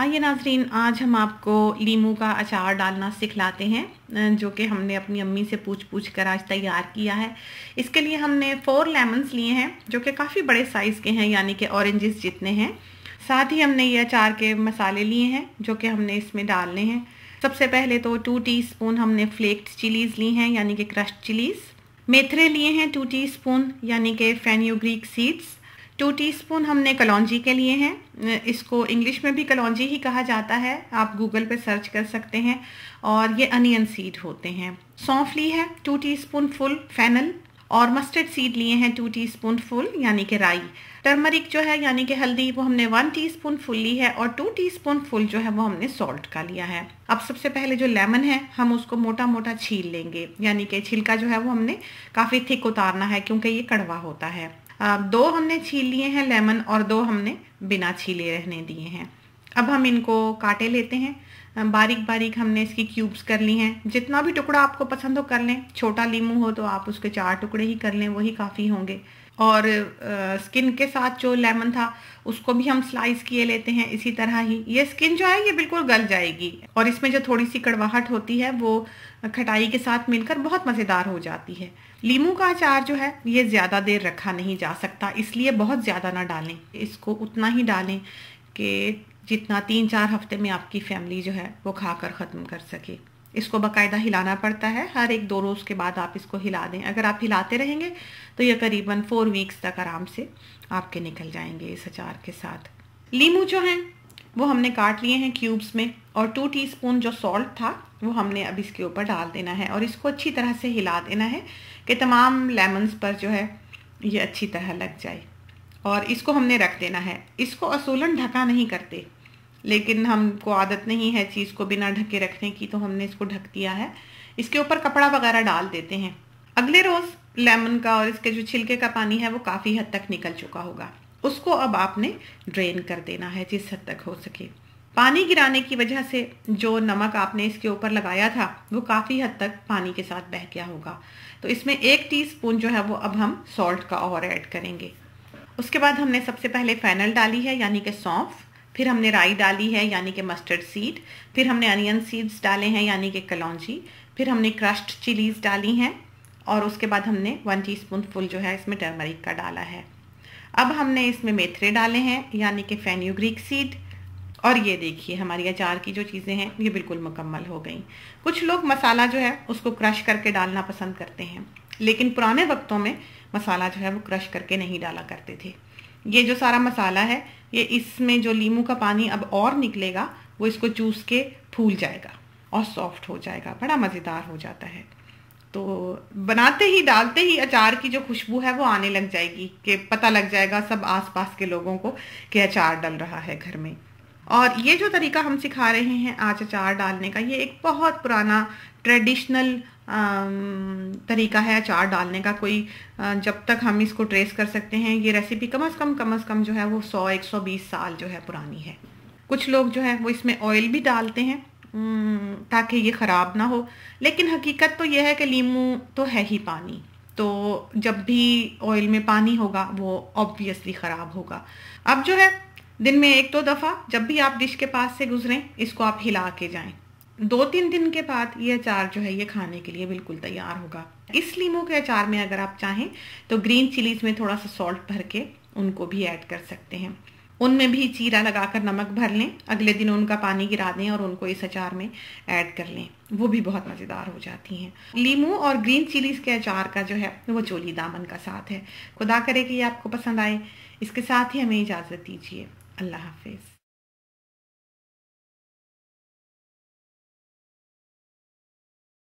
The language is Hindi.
आइए नाजरीन आज हम आपको लीमू का अचार डालना सिखलाते हैं जो कि हमने अपनी अम्मी से पूछ पूछ कर आज तैयार किया है इसके लिए हमने फ़ोर लेमन्स लिए हैं जो कि काफ़ी बड़े साइज़ के हैं यानी कि ऑरेंजेस जितने हैं साथ ही हमने ये अचार के मसाले लिए हैं जो कि हमने इसमें डालने हैं सबसे पहले तो टू स्पून हमने फ्लेक्ड चिलीज़ ली हैं यानी कि क्रश्ड चिलीज़ मेथरे लिए हैं टू स्पून यानी कि फेन्यूग्रीक सीड्स टू टीस्पून हमने कलौजी के लिए हैं इसको इंग्लिश में भी कलौजी ही कहा जाता है आप गूगल पे सर्च कर सकते हैं और ये अनियन सीड होते हैं सौंफ ली है टू टीस्पून फुल फैनल और मस्टर्ड सीड लिए हैं टू टीस्पून फुल यानी कि राई टर्मरिक जो है यानी कि हल्दी वो हमने वन टीस्पून फुल ली है और टू टीस्पून फुल जो है वो हमने सॉल्ट का लिया है अब सबसे पहले जो लेमन है हम उसको मोटा मोटा छील लेंगे यानी कि छिलका जो है वो हमने काफ़ी थिक उतारना है क्योंकि ये कड़वा होता है दो हमने छील लिए हैं लेमन और दो हमने बिना छीले रहने दिए हैं अब हम इनको काटे लेते हैं बारीक बारीक हमने इसकी क्यूब्स कर ली हैं जितना भी टुकड़ा आपको पसंद हो कर लें छोटा लीमू हो तो आप उसके चार टुकड़े ही कर लें वही काफ़ी होंगे और स्किन के साथ जो लेमन था उसको भी हम स्लाइस किए लेते हैं इसी तरह ही ये स्किन जो है ये बिल्कुल गल जाएगी और इसमें जो थोड़ी सी कड़वाहट होती है वो खटाई के साथ मिलकर बहुत मज़ेदार हो जाती है लीमू का अचार जो है ये ज़्यादा देर रखा नहीं जा सकता इसलिए बहुत ज़्यादा ना डालें इसको उतना ही डालें कि जितना तीन चार हफ्ते में आपकी फैमिली जो है वो खाकर ख़त्म कर सके इसको बकायदा हिलाना पड़ता है हर एक दो रोज़ के बाद आप इसको हिला दें अगर आप हिलाते रहेंगे तो ये करीबन फोर वीक्स तक आराम से आपके निकल जाएंगे इस अचार के साथ लीमू जो हैं वो हमने काट लिए हैं क्यूब्स में और टू टीस्पून जो सॉल्ट था वो हमने अब इसके ऊपर डाल देना है और इसको अच्छी तरह से हिला देना है कि तमाम लेमन्स पर जो है ये अच्छी तरह लग जाए और इसको हमने रख देना है इसको असूलन ढका नहीं करते लेकिन हमको आदत नहीं है चीज़ को बिना ढके रखने की तो हमने इसको ढक दिया है इसके ऊपर कपड़ा वगैरह डाल देते हैं अगले रोज़ लेमन का और इसके जो छिलके का पानी है वो काफ़ी हद तक निकल चुका होगा उसको अब आपने ड्रेन कर देना है जिस हद तक हो सके पानी गिराने की वजह से जो नमक आपने इसके ऊपर लगाया था वो काफ़ी हद तक पानी के साथ बह गया होगा तो इसमें एक टीस्पून जो है वो अब हम सॉल्ट का और ऐड करेंगे उसके बाद हमने सबसे पहले फैनल डाली है यानी कि सौंफ फिर हमने राई डाली है यानी कि मस्टर्ड सीड फिर हमने अनियन सीड्स डाले हैं यानी कि कलौजी फिर हमने क्रश्ड चिलीज़ डाली हैं और उसके बाद हमने वन टी स्पून फुल जो है इसमें टर्मरिक का डाला है अब हमने इसमें मेथरे डाले हैं यानी कि फेन्यूग्रीक सीड और ये देखिए हमारी अचार की जो चीज़ें हैं ये बिल्कुल मुकम्मल हो गई कुछ लोग मसाला जो है उसको क्रश करके डालना पसंद करते हैं लेकिन पुराने वक्तों में मसाला जो है वो क्रश करके नहीं डाला करते थे ये जो सारा मसाला है ये इसमें जो लीमू का पानी अब और निकलेगा वो इसको चूस के फूल जाएगा और सॉफ्ट हो जाएगा बड़ा मज़ेदार हो जाता है तो बनाते ही डालते ही अचार की जो खुशबू है वो आने लग जाएगी कि पता लग जाएगा सब आसपास के लोगों को कि अचार डल रहा है घर में और ये जो तरीका हम सिखा रहे हैं आज अचार डालने का ये एक बहुत पुराना ट्रेडिशनल तरीका है अचार डालने का कोई जब तक हम इसको ट्रेस कर सकते हैं ये रेसिपी कम अज़ कम कम अज़ कम जो है वो 100 120 साल जो है पुरानी है कुछ लोग जो है वो इसमें ऑयल भी डालते हैं ताकि ये ख़राब ना हो लेकिन हकीकत तो यह है कि लीमू तो है ही पानी तो जब भी ऑयल में पानी होगा वो ऑब्वियसली ख़राब होगा अब जो है दिन में एक दो तो दफ़ा जब भी आप डिश के पास से गुजरें इसको आप हिला के जाएं दो तीन दिन के बाद ये अचार जो है ये खाने के लिए बिल्कुल तैयार होगा इस लीमो के अचार में अगर आप चाहें तो ग्रीन चिलीज में थोड़ा सा सॉल्ट भर के उनको भी ऐड कर सकते हैं उनमें भी चीरा लगाकर नमक भर लें अगले दिन उनका पानी गिरा दें और उनको इस अचार में ऐड कर लें वो भी बहुत मज़ेदार हो जाती हैं लीमू और ग्रीन चिलीज के अचार का जो है वो चोली दामन का साथ है खुदा करे कि ये आपको पसंद आए इसके साथ ही हमें इजाज़त दीजिए अल्लाह हाफिज़